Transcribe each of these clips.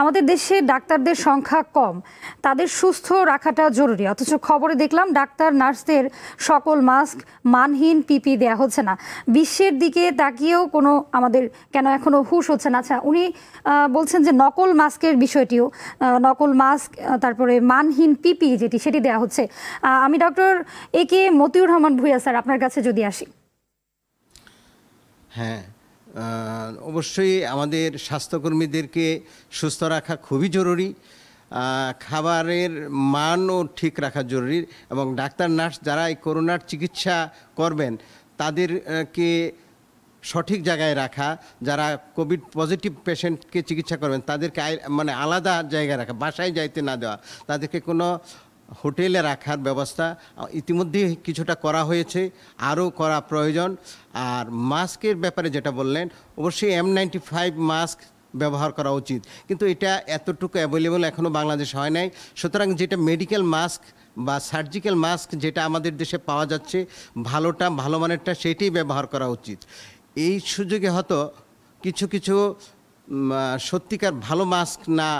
আমাদের দেশে ডাক্তারদের সংখ্যা কম তাদের সুস্থ রাখাটা জরুরি অথচ খবরে দেখলাম ডাক্তার নার্সদের সকল মাস্ক মানহীন পিপি দেয়া হচ্ছে না বিশ্বের দিকে তাকিয়েও কোনো আমাদের কেন এখনও হুশ হচ্ছে না আচ্ছা উনি বলছেন যে নকল মাস্কের বিষয়টিও নকল মাস্ক তারপরে মানহীন পিপি যেটি সেটি দেয়া হচ্ছে আমি doctor A K Motiur Rahman Bhuiyan sir আপনার কাছে যদি আসি হ্যাঁ অবশ্যই আমাদের স্বাস্থ্যকর্মীদেরকে সুস্থ রাখা খুবই জরুরি খাবারের মানও ঠিক রাখা জরুরি এবং ডাক্তার নার্স যারা এই করোনার চিকিৎসা করবেন তাদেরকে সঠিক জায়গায় রাখা যারা কোভিড পজিটিভ পেশেন্টকে চিকিৎসা করবেন তাদেরকে মানে আলাদা জায়গায় রাখা বাসায় যাইতে না দেওয়া তাদেরকে কোনো হোটেলে রাখার ব্যবস্থা ইতিমধ্যে কিছুটা করা হয়েছে আরও করা প্রয়োজন আর মাস্কের ব্যাপারে যেটা বললেন অবশ্যই এম নাইনটি ফাইভ মাস্ক ব্যবহার করা উচিত কিন্তু এটা এতটুকু অ্যাভেলেবল এখনও বাংলাদেশ হয় নাই সুতরাং যেটা মেডিকেল মাস্ক বা সার্জিক্যাল মাস্ক যেটা আমাদের দেশে পাওয়া যাচ্ছে ভালোটা ভালো মানেরটা সেটাই ব্যবহার করা উচিত এই সুযোগে হয়তো কিছু কিছু সত্যিকার ভালো মাস্ক না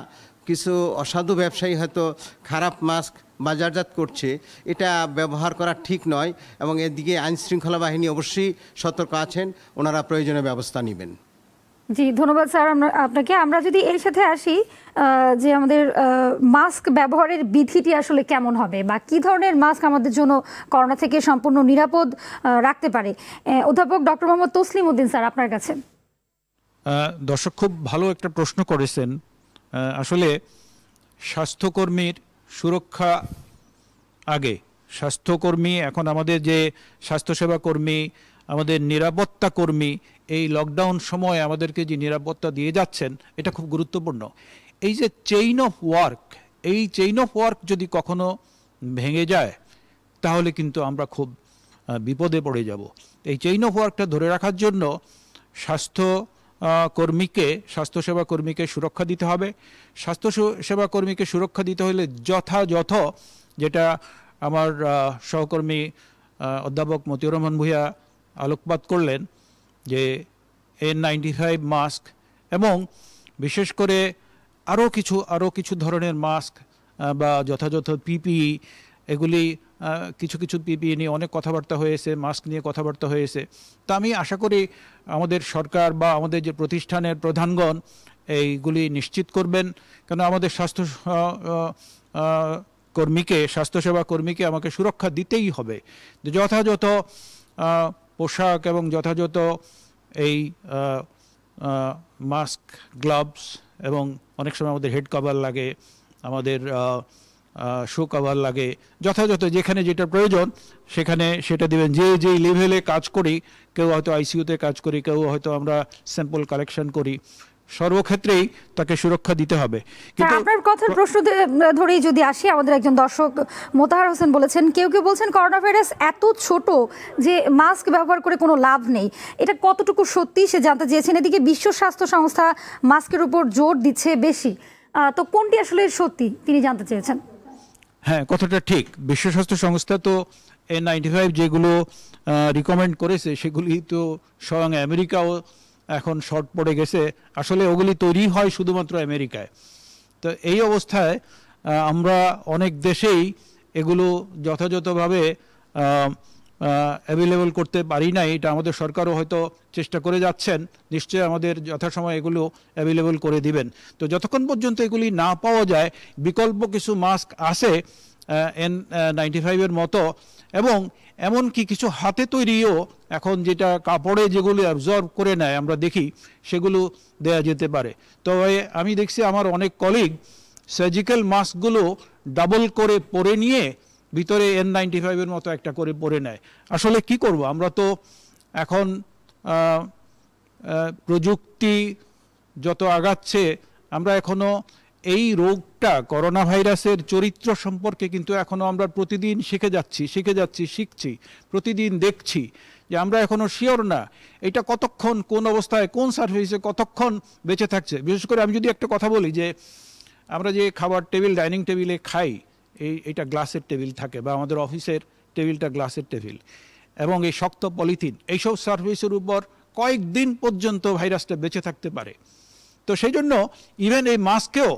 কিছু অসাধু ব্যবসায়ী হয়তো খারাপ মাস্ক বাজারজাত করছে এটা ব্যবহার করা ঠিক নয় এবং এদিকে আইনশৃঙ্খলা বাহিনী অবশ্যই সতর্ক আছেন ওনারা প্রয়োজনীয় ব্যবস্থা নেবেন জি ধন্যবাদ স্যার আমরা আপনাকে আমরা যদি এর সাথে আসি যে আমাদের মাস্ক ব্যবহারের বিধিটি আসলে কেমন হবে বা কি ধরনের মাস্ক আমাদের জন্য করোনা থেকে সম্পূর্ণ নিরাপদ রাখতে পারে অধ্যাপক ডক্টর মোহাম্মদ তসলিম উদ্দিন স্যার আপনার কাছে দর্শক খুব ভালো একটা প্রশ্ন করেছেন আসলে স্বাস্থ্যকর্মীর সুরক্ষা আগে স্বাস্থ্যকর্মী এখন আমাদের যে স্বাস্থ্যসেবা কর্মী আমাদের নিরাপত্তা কর্মী এই লকডাউন সময়ে আমাদেরকে যে নিরাপত্তা দিয়ে যাচ্ছেন এটা খুব গুরুত্বপূর্ণ এই যে চেইন অফ ওয়ার্ক এই চেইন অফ ওয়ার্ক যদি কখনো ভেঙে যায় তাহলে কিন্তু আমরা খুব বিপদে পড়ে যাব এই চেইন অফ ওয়ার্কটা ধরে রাখার জন্য স্বাস্থ্য কর্মীকে স্বাস্থ্যসেবা কর্মীকে সুরক্ষা দিতে হবে স্বাস্থ্য সেবা কর্মীকে সুরক্ষা দিতে হলে যথাযথ যেটা আমার সহকর্মী অধ্যাপক মতিউর রহমান ভূয়া আলোকপাত করলেন যে এন নাইনটি ফাইভ মাস্ক এবং বিশেষ করে আরও কিছু আরও কিছু ধরনের মাস্ক বা যথাযথ পিপিই e, এগুলি কিছু কিছু নিয়ে অনেক কথাবার্তা হয়েছে মাস্ক নিয়ে কথাবার্তা হয়েছে তো আমি আশা করি আমাদের সরকার বা আমাদের যে প্রতিষ্ঠানের প্রধানগণ এইগুলি নিশ্চিত করবেন কেন আমাদের স্বাস্থ্য কর্মীকে স্বাস্থ্যসেবা কর্মীকে আমাকে সুরক্ষা দিতেই হবে যথাযথ পোশাক এবং যথাযথ এই মাস্ক গ্লাভস এবং অনেক সময় আমাদের হেড কভার লাগে আমাদের আবার লাগে যথাযথ যেখানে যেটা প্রয়োজন সেখানে সেটা দিবেন যে যেই লেভেলে কাজ করি কেউ হয়তো আইসিইউতে কাজ করি কেউ হয়তো আমরা স্যাম্পল কালেকশন করি সর্বক্ষেত্রেই তাকে সুরক্ষা দিতে হবে আপনার কথার প্রশ্ন ধরেই যদি আসি আমাদের একজন দর্শক মোতাহার হোসেন বলেছেন কেউ কেউ বলছেন করোনা ভাইরাস এত ছোট যে মাস্ক ব্যবহার করে কোনো লাভ নেই এটা কতটুকু সত্যি সে জানতে চেয়েছেন এদিকে বিশ্ব স্বাস্থ্য সংস্থা মাস্কের উপর জোর দিচ্ছে বেশি তো কোনটি আসলে সত্যি তিনি জানতে চেয়েছেন হ্যাঁ কথাটা ঠিক বিশ্ব স্বাস্থ্য সংস্থা তো এ নাইনটি ফাইভ যেগুলো রিকমেন্ড করেছে সেগুলি তো স্বয়ং আমেরিকাও এখন শর্ট পড়ে গেছে আসলে ওগুলি তৈরি হয় শুধুমাত্র আমেরিকায় তো এই অবস্থায় আমরা অনেক দেশেই এগুলো যথাযথভাবে অ্যাভেলেবল করতে পারি নাই এটা আমাদের সরকারও হয়তো চেষ্টা করে যাচ্ছেন নিশ্চয়ই আমাদের যথাসময় এগুলো অ্যাভেলেবল করে দিবেন তো যতক্ষণ পর্যন্ত এগুলি না পাওয়া যায় বিকল্প কিছু মাস্ক আছে এন নাইনটি ফাইভের মতো এবং এমনকি কিছু হাতে তৈরিও এখন যেটা কাপড়ে যেগুলো অ্যাবজর্ব করে নেয় আমরা দেখি সেগুলো দেয়া যেতে পারে তবে আমি দেখছি আমার অনেক কলিগ সার্জিক্যাল মাস্কগুলো ডাবল করে পরে নিয়ে ভিতরে এন নাইনটি ফাইভের মতো একটা করে পড়ে নেয় আসলে কি করব আমরা তো এখন প্রযুক্তি যত আগাচ্ছে আমরা এখনও এই রোগটা করোনা ভাইরাসের চরিত্র সম্পর্কে কিন্তু এখনও আমরা প্রতিদিন শিখে যাচ্ছি শিখে যাচ্ছি শিখছি প্রতিদিন দেখছি যে আমরা এখনও শিওর না এটা কতক্ষণ কোন অবস্থায় কোন সার্ভিসে কতক্ষণ বেঁচে থাকছে বিশেষ করে আমি যদি একটা কথা বলি যে আমরা যে খাবার টেবিল ডাইনিং টেবিলে খাই এই এটা গ্লাসের টেবিল থাকে বা আমাদের অফিসের টেবিলটা গ্লাসের টেবিল এবং এই শক্ত পলিথিন এইসব সার্ভিসের উপর কয়েকদিন পর্যন্ত ভাইরাসটা বেঁচে থাকতে পারে তো সেই জন্য ইভেন এই মাস্কেও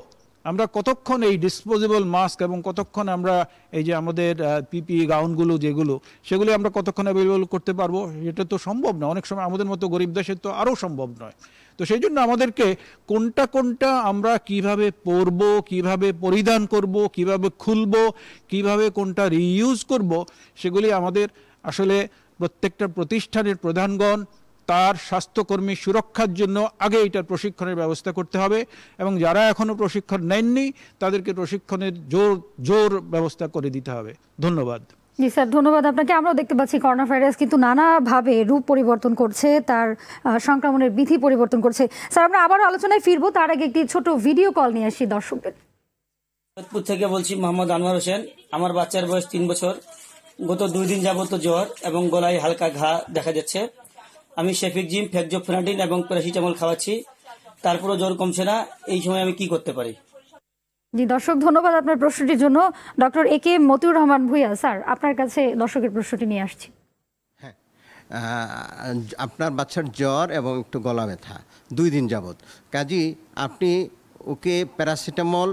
আমরা কতক্ষণ এই ডিসপোজেবল মাস্ক এবং কতক্ষণ আমরা এই যে আমাদের পিপি গাউনগুলো যেগুলো সেগুলো আমরা কতক্ষণ অ্যাভেলেবল করতে পারবো এটা তো সম্ভব না অনেক সময় আমাদের মতো গরিব দেশের তো আরও সম্ভব নয় তো সেই জন্য আমাদেরকে কোনটা কোনটা আমরা কিভাবে পরব কিভাবে পরিধান করব কিভাবে খুলব কিভাবে কোনটা রিইউজ করব সেগুলি আমাদের আসলে প্রত্যেকটা প্রতিষ্ঠানের প্রধানগণ তার স্বাস্থ্যকর্মী সুরক্ষার জন্য আগে এটার প্রশিক্ষণের ব্যবস্থা করতে হবে এবং যারা এখনও প্রশিক্ষণ নেননি তাদেরকে প্রশিক্ষণের জোর জোর ব্যবস্থা করে দিতে হবে ধন্যবাদ জি স্যার ধন্যবাদ আপনাকে আমরাও দেখতে পাচ্ছি করোনা ভাইরাস কিন্তু নানাভাবে রূপ পরিবর্তন করছে তার সংক্রমণের বিধি পরিবর্তন করছে স্যার আমরা আবারও আলোচনায় ফিরবো তার আগে একটি ছোট ভিডিও কল নিয়ে আসি দর্শকদের যোধপুর থেকে বলছি মোহাম্মদ আনোয়ার হোসেন আমার বাচ্চার বয়স তিন বছর গত দুই দিন যাবত জ্বর এবং গলায় হালকা ঘা দেখা যাচ্ছে আমি শেফিক জিম ফেকজোফেনাডিন এবং প্যারাসিটামল খাওয়াচ্ছি তারপরও জ্বর কমছে না এই সময় আমি কি করতে পারি জি দর্শক ধন্যবাদ আপনার প্রশ্নটির জন্য doctor A K Motiur Rahman Bhuiyan sir আপনার কাছে দর্শকের প্রশ্নটি নিয়ে আসছি হ্যাঁ আপনার বাচ্চার জ্বর এবং একটু গলা ব্যথা দুই দিন যাবৎ কাজী আপনি ওকে প্যারাসিটামল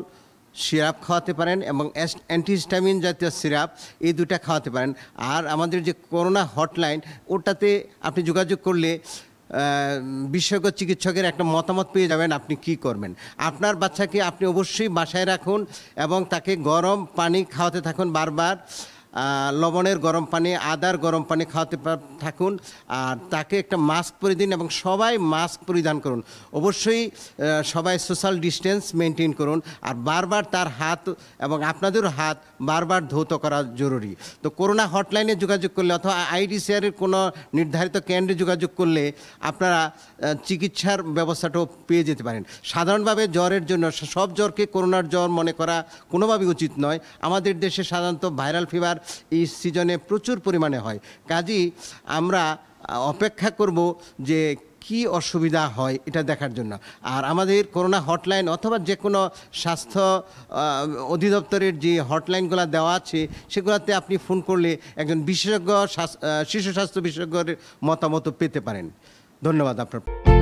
সিরাপ খাওয়াতে পারেন এবং অ্যান্টিস্টামিন জাতীয় সিরাপ এই দুটা খাওয়াতে পারেন আর আমাদের যে করোনা হটলাইন ওটাতে আপনি যোগাযোগ করলে বিশেষজ্ঞ চিকিৎসকের একটা মতামত পেয়ে যাবেন আপনি কি করবেন আপনার বাচ্চাকে আপনি অবশ্যই বাসায় রাখুন এবং তাকে গরম পানি খাওয়াতে থাকুন বারবার লবণের গরম পানি আদার গরম পানি খাওয়াতে থাকুন আর তাকে একটা মাস্ক পরে দিন এবং সবাই মাস্ক পরিধান করুন অবশ্যই সবাই সোশ্যাল ডিস্টেন্স মেনটেন করুন আর বারবার তার হাত এবং আপনাদেরও হাত বারবার ধৌত করা জরুরি তো করোনা হটলাইনে যোগাযোগ করলে অথবা আইডিসিআরের কোনো নির্ধারিত কেন্দ্রে যোগাযোগ করলে আপনারা চিকিৎসার ব্যবস্থাটাও পেয়ে যেতে পারেন সাধারণভাবে জ্বরের জন্য সব জ্বরকে করোনার জ্বর মনে করা কোনোভাবেই উচিত নয় আমাদের দেশে সাধারণত ভাইরাল ফিভার এই সিজনে প্রচুর পরিমাণে হয় কাজেই আমরা অপেক্ষা করব যে কি অসুবিধা হয় এটা দেখার জন্য আর আমাদের করোনা হটলাইন অথবা যে কোনো স্বাস্থ্য অধিদপ্তরের যে হটলাইনগুলো দেওয়া আছে সেগুলোতে আপনি ফোন করলে একজন বিশেষজ্ঞ শিশু স্বাস্থ্য বিশেষজ্ঞের মতামত পেতে পারেন ধন্যবাদ আপনার